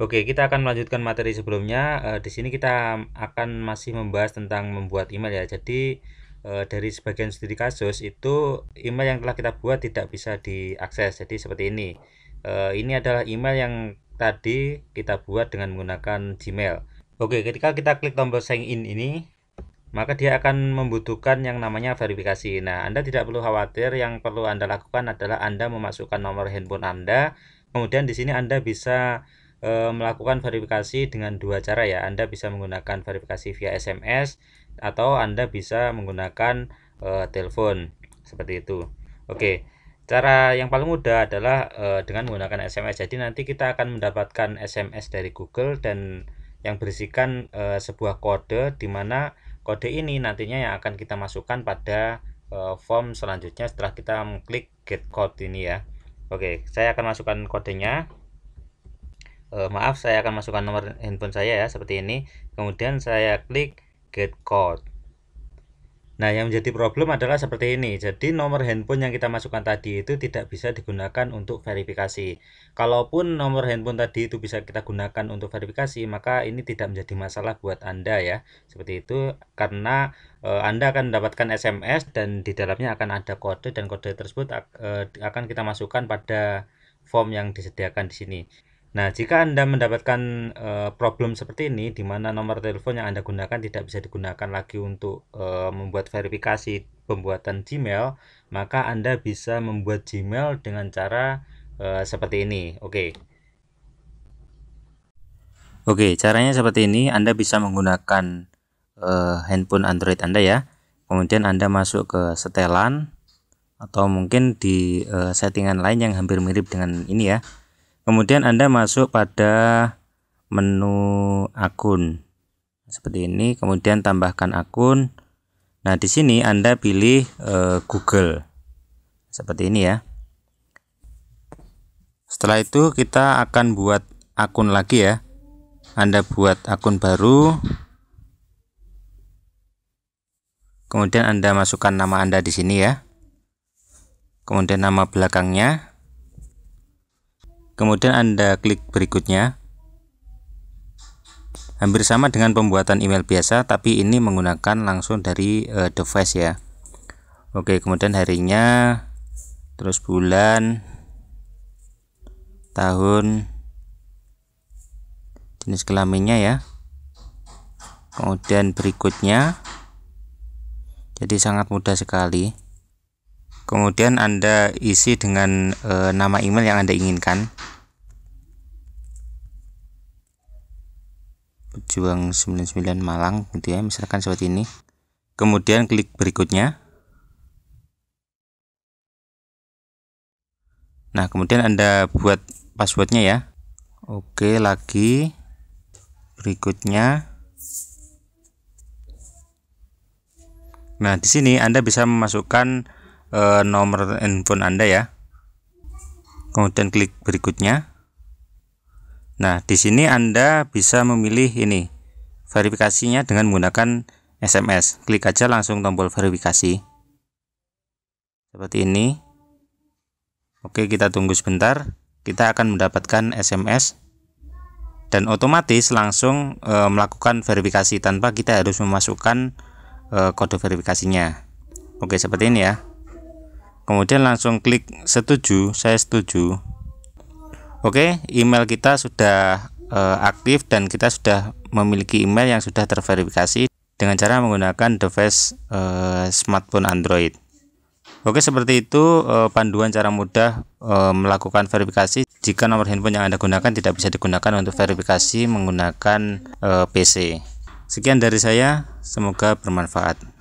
Oke, kita akan melanjutkan materi sebelumnya. E, di sini kita akan masih membahas tentang membuat email ya. Jadi e, dari sebagian studi kasus itu email yang telah kita buat tidak bisa diakses. Jadi seperti ini. E, ini adalah email yang tadi kita buat dengan menggunakan Gmail. Oke, ketika kita klik tombol sign in ini, maka dia akan membutuhkan yang namanya verifikasi. Nah, Anda tidak perlu khawatir. Yang perlu Anda lakukan adalah Anda memasukkan nomor handphone Anda. Kemudian di sini Anda bisa e, melakukan verifikasi dengan dua cara ya. Anda bisa menggunakan verifikasi via SMS atau Anda bisa menggunakan e, telepon seperti itu. Oke. Cara yang paling mudah adalah e, dengan menggunakan SMS. Jadi nanti kita akan mendapatkan SMS dari Google dan yang berisikan e, sebuah kode di mana kode ini nantinya yang akan kita masukkan pada e, form selanjutnya setelah kita mengklik get code ini ya. Oke, saya akan masukkan kodenya e, maaf saya akan masukkan nomor handphone saya ya seperti ini kemudian saya klik get code Nah, yang menjadi problem adalah seperti ini. Jadi, nomor handphone yang kita masukkan tadi itu tidak bisa digunakan untuk verifikasi. Kalaupun nomor handphone tadi itu bisa kita gunakan untuk verifikasi, maka ini tidak menjadi masalah buat Anda ya. Seperti itu karena e, Anda akan mendapatkan SMS dan di dalamnya akan ada kode dan kode tersebut e, akan kita masukkan pada form yang disediakan di sini. Nah, jika Anda mendapatkan e, problem seperti ini, di mana nomor telepon yang Anda gunakan tidak bisa digunakan lagi untuk e, membuat verifikasi pembuatan Gmail, maka Anda bisa membuat Gmail dengan cara e, seperti ini. Oke. Okay. Oke, okay, caranya seperti ini. Anda bisa menggunakan e, handphone Android Anda ya. Kemudian Anda masuk ke setelan atau mungkin di e, settingan lain yang hampir mirip dengan ini ya kemudian Anda masuk pada menu akun seperti ini kemudian tambahkan akun nah di sini Anda pilih e, Google seperti ini ya setelah itu kita akan buat akun lagi ya Anda buat akun baru kemudian Anda masukkan nama Anda di sini ya kemudian nama belakangnya Kemudian Anda klik berikutnya. Hampir sama dengan pembuatan email biasa, tapi ini menggunakan langsung dari uh, device ya. Oke, kemudian harinya, terus bulan, tahun, jenis kelaminnya ya. Kemudian berikutnya. Jadi sangat mudah sekali kemudian Anda isi dengan e, nama email yang Anda inginkan pejuang 99 Malang gitu ya misalkan seperti ini kemudian klik berikutnya nah kemudian Anda buat passwordnya ya oke lagi berikutnya Nah, di sini Anda bisa memasukkan e, nomor handphone Anda ya. Kemudian klik berikutnya. Nah, di sini Anda bisa memilih ini verifikasinya dengan menggunakan SMS. Klik aja langsung tombol verifikasi. Seperti ini. Oke, kita tunggu sebentar. Kita akan mendapatkan SMS dan otomatis langsung e, melakukan verifikasi tanpa kita harus memasukkan e, kode verifikasinya. Oke, seperti ini ya kemudian langsung klik setuju saya setuju Oke email kita sudah e, aktif dan kita sudah memiliki email yang sudah terverifikasi dengan cara menggunakan device e, smartphone Android Oke seperti itu e, panduan cara mudah e, melakukan verifikasi jika nomor handphone yang Anda gunakan tidak bisa digunakan untuk verifikasi menggunakan e, PC Sekian dari saya, semoga bermanfaat.